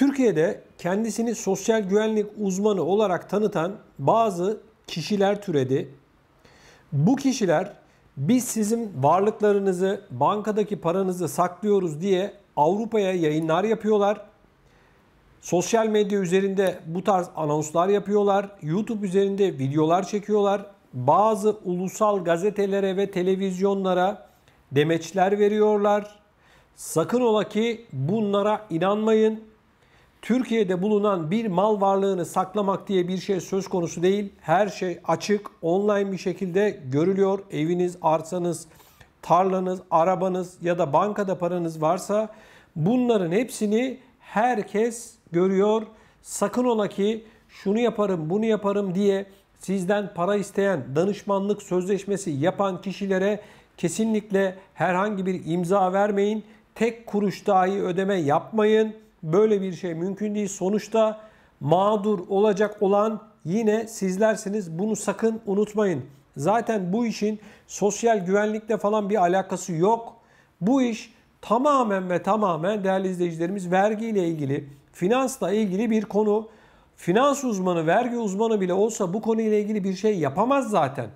Türkiye'de kendisini sosyal güvenlik uzmanı olarak tanıtan bazı kişiler türedi. Bu kişiler biz sizin varlıklarınızı, bankadaki paranızı saklıyoruz diye Avrupa'ya yayınlar yapıyorlar. Sosyal medya üzerinde bu tarz anonslar yapıyorlar. YouTube üzerinde videolar çekiyorlar. Bazı ulusal gazetelere ve televizyonlara demeçler veriyorlar. Sakın ola ki bunlara inanmayın. Türkiye'de bulunan bir mal varlığını saklamak diye bir şey söz konusu değil. Her şey açık, online bir şekilde görülüyor. Eviniz, arsanız, tarlanız, arabanız ya da bankada paranız varsa bunların hepsini herkes görüyor. Sakın ola ki şunu yaparım, bunu yaparım diye sizden para isteyen, danışmanlık sözleşmesi yapan kişilere kesinlikle herhangi bir imza vermeyin. Tek kuruş dahi ödeme yapmayın. Böyle bir şey mümkün değil. Sonuçta mağdur olacak olan yine sizlersiniz. Bunu sakın unutmayın. Zaten bu işin sosyal güvenlikle falan bir alakası yok. Bu iş tamamen ve tamamen değerli izleyicilerimiz vergiyle ilgili, finansla ilgili bir konu. Finans uzmanı, vergi uzmanı bile olsa bu konuyla ilgili bir şey yapamaz zaten.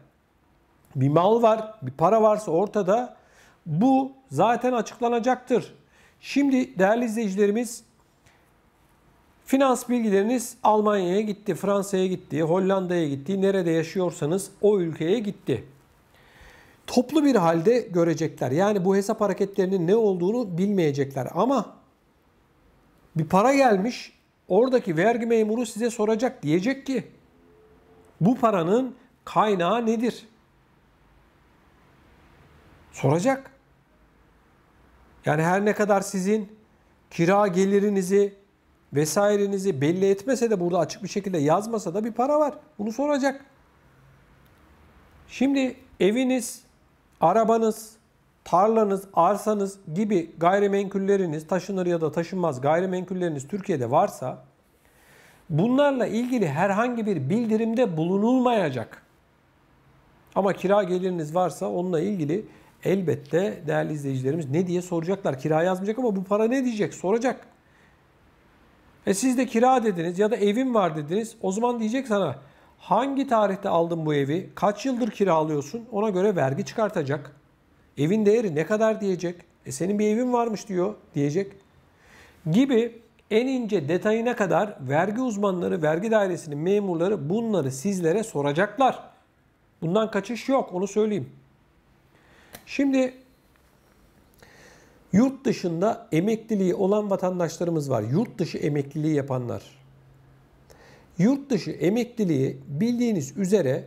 Bir mal var, bir para varsa ortada bu zaten açıklanacaktır. Şimdi değerli izleyicilerimiz Finans bilgileriniz Almanya'ya gitti, Fransa'ya gitti, Hollanda'ya gitti, nerede yaşıyorsanız o ülkeye gitti. Toplu bir halde görecekler. Yani bu hesap hareketlerinin ne olduğunu bilmeyecekler. Ama bir para gelmiş, oradaki vergi memuru size soracak. Diyecek ki bu paranın kaynağı nedir? Soracak. Yani her ne kadar sizin kira gelirinizi vesairenizi belli etmese de burada açık bir şekilde yazmasa da bir para var. Bunu soracak. Şimdi eviniz, arabanız, tarlanız, arsanız gibi gayrimenkulleriniz taşınır ya da taşınmaz gayrimenkulleriniz Türkiye'de varsa bunlarla ilgili herhangi bir bildirimde bulunulmayacak. Ama kira geliriniz varsa onunla ilgili elbette değerli izleyicilerimiz ne diye soracaklar. Kira yazmayacak ama bu para ne diyecek soracak. Ve siz de kira dediniz ya da evim var dediniz. O zaman diyecek sana hangi tarihte aldın bu evi, kaç yıldır kiralıyorsun ona göre vergi çıkartacak. Evin değeri ne kadar diyecek. E senin bir evin varmış diyor diyecek. Gibi en ince detayına kadar vergi uzmanları, vergi dairesinin memurları bunları sizlere soracaklar. Bundan kaçış yok onu söyleyeyim. Şimdi Yurt dışında emekliliği olan vatandaşlarımız var. Yurt dışı emekliliği yapanlar. Yurt dışı emekliliği bildiğiniz üzere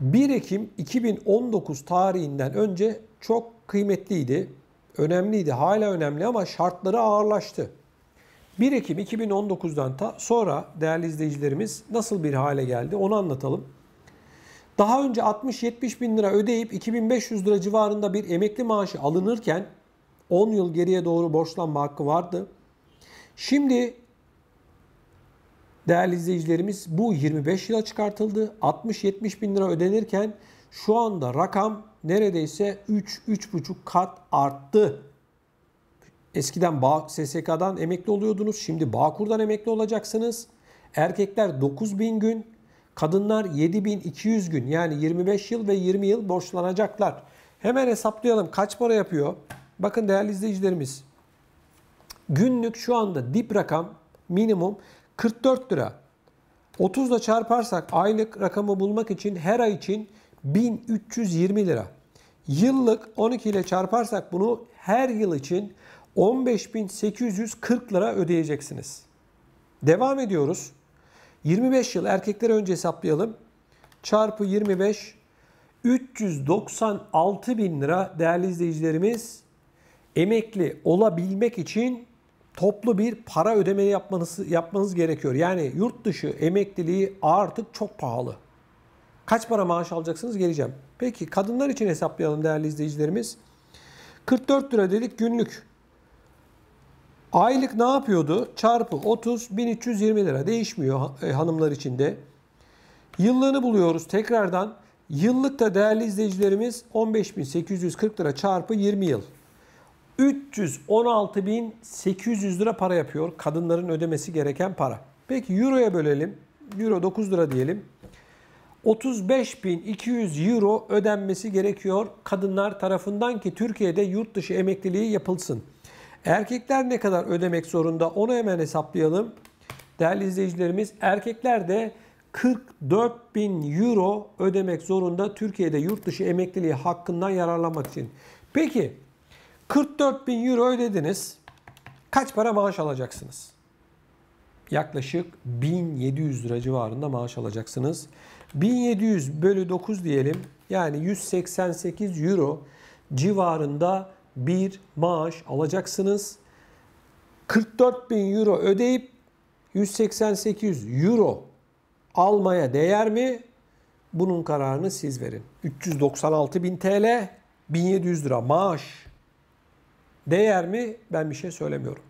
1 Ekim 2019 tarihinden önce çok kıymetliydi. Önemliydi, hala önemli ama şartları ağırlaştı. 1 Ekim 2019'dan ta sonra değerli izleyicilerimiz nasıl bir hale geldi onu anlatalım. Daha önce 60-70 bin lira ödeyip 2500 lira civarında bir emekli maaşı alınırken 10 yıl geriye doğru borçlanma hakkı vardı. Şimdi değerli izleyicilerimiz bu 25 yıla çıkartıldı. 60-70 bin lira ödenirken şu anda rakam neredeyse 3-3,5 kat arttı. Eskiden bağ, SSK'dan emekli oluyordunuz. Şimdi Bağkur'dan emekli olacaksınız. Erkekler 9 bin gün, kadınlar 7 bin 200 gün yani 25 yıl ve 20 yıl borçlanacaklar. Hemen hesaplayalım kaç para yapıyor? Bakın değerli izleyicilerimiz günlük şu anda dip rakam minimum 44 lira. 30 ile çarparsak aylık rakamı bulmak için her ay için 1320 lira. Yıllık 12 ile çarparsak bunu her yıl için 15.840 lira ödeyeceksiniz. Devam ediyoruz. 25 yıl erkekleri önce hesaplayalım. Çarpı 25 396 bin lira değerli izleyicilerimiz emekli olabilmek için toplu bir para ödemeni yapmanız, yapmanız gerekiyor. Yani yurt dışı emekliliği artık çok pahalı. Kaç para maaş alacaksınız geleceğim. Peki kadınlar için hesaplayalım değerli izleyicilerimiz. 44 lira dedik günlük. Aylık ne yapıyordu? Çarpı 30 1320 lira değişmiyor e, hanımlar için de. Yıllığını buluyoruz tekrardan. Yıllık da değerli izleyicilerimiz 15.840 lira çarpı 20 yıl. 316.800 lira para yapıyor kadınların ödemesi gereken para. Peki euroya bölelim. Euro 9 lira diyelim. 35.200 euro ödenmesi gerekiyor kadınlar tarafından ki Türkiye'de yurt dışı emekliliği yapılsın. Erkekler ne kadar ödemek zorunda onu hemen hesaplayalım. Değerli izleyicilerimiz erkekler de 44.000 euro ödemek zorunda Türkiye'de yurt dışı emekliliği hakkından yararlanmak için. Peki 44 bin euro ödediniz. Kaç para maaş alacaksınız? Yaklaşık 1700 lira civarında maaş alacaksınız. 1700 bölü 9 diyelim. Yani 188 euro civarında bir maaş alacaksınız. 44 bin euro ödeyip 188 euro almaya değer mi? Bunun kararını siz verin. 396 bin TL, 1700 lira maaş Değer mi? Ben bir şey söylemiyorum.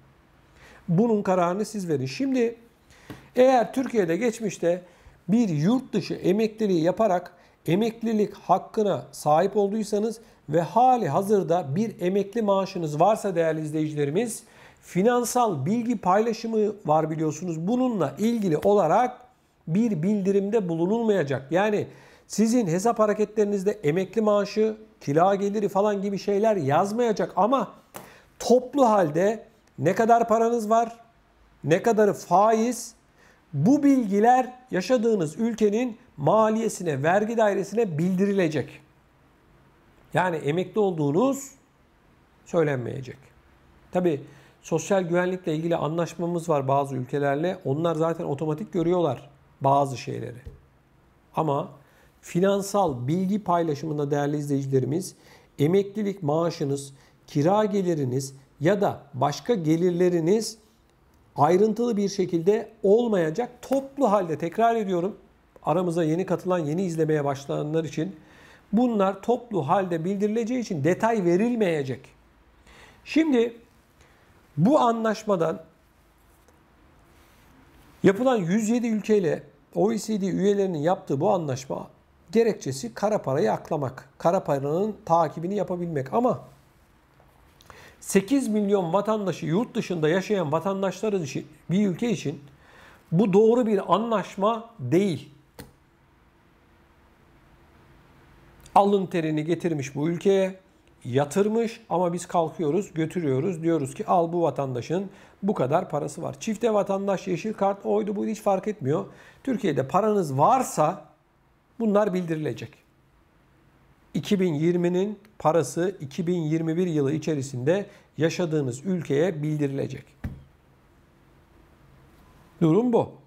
Bunun kararını siz verin. Şimdi eğer Türkiye'de geçmişte bir yurt dışı emekliliği yaparak emeklilik hakkına sahip olduysanız ve hali hazırda bir emekli maaşınız varsa değerli izleyicilerimiz finansal bilgi paylaşımı var biliyorsunuz. Bununla ilgili olarak bir bildirimde bulunulmayacak. Yani sizin hesap hareketlerinizde emekli maaşı, kira geliri falan gibi şeyler yazmayacak ama toplu halde ne kadar paranız var, ne kadarı faiz, bu bilgiler yaşadığınız ülkenin maliyesine, vergi dairesine bildirilecek. Yani emekli olduğunuz söylenmeyecek. Tabi sosyal güvenlikle ilgili anlaşmamız var bazı ülkelerle. Onlar zaten otomatik görüyorlar bazı şeyleri. Ama finansal bilgi paylaşımında değerli izleyicilerimiz emeklilik maaşınız kira geliriniz ya da başka gelirleriniz ayrıntılı bir şekilde olmayacak toplu halde tekrar ediyorum aramıza yeni katılan yeni izlemeye başlayanlar için bunlar toplu halde bildirileceği için detay verilmeyecek. Şimdi bu anlaşmadan yapılan 107 ülkeyle OECD üyelerinin yaptığı bu anlaşma gerekçesi kara parayı aklamak, kara paranın takibini yapabilmek ama 8 milyon vatandaşı yurt dışında yaşayan vatandaşlar için bir ülke için bu doğru bir anlaşma değil. Alın terini getirmiş bu ülkeye, yatırmış ama biz kalkıyoruz, götürüyoruz. Diyoruz ki al bu vatandaşın bu kadar parası var. Çifte vatandaş, yeşil kart, oydu bu hiç fark etmiyor. Türkiye'de paranız varsa bunlar bildirilecek. 2020'nin parası 2021 yılı içerisinde yaşadığınız ülkeye bildirilecek. Durum bu.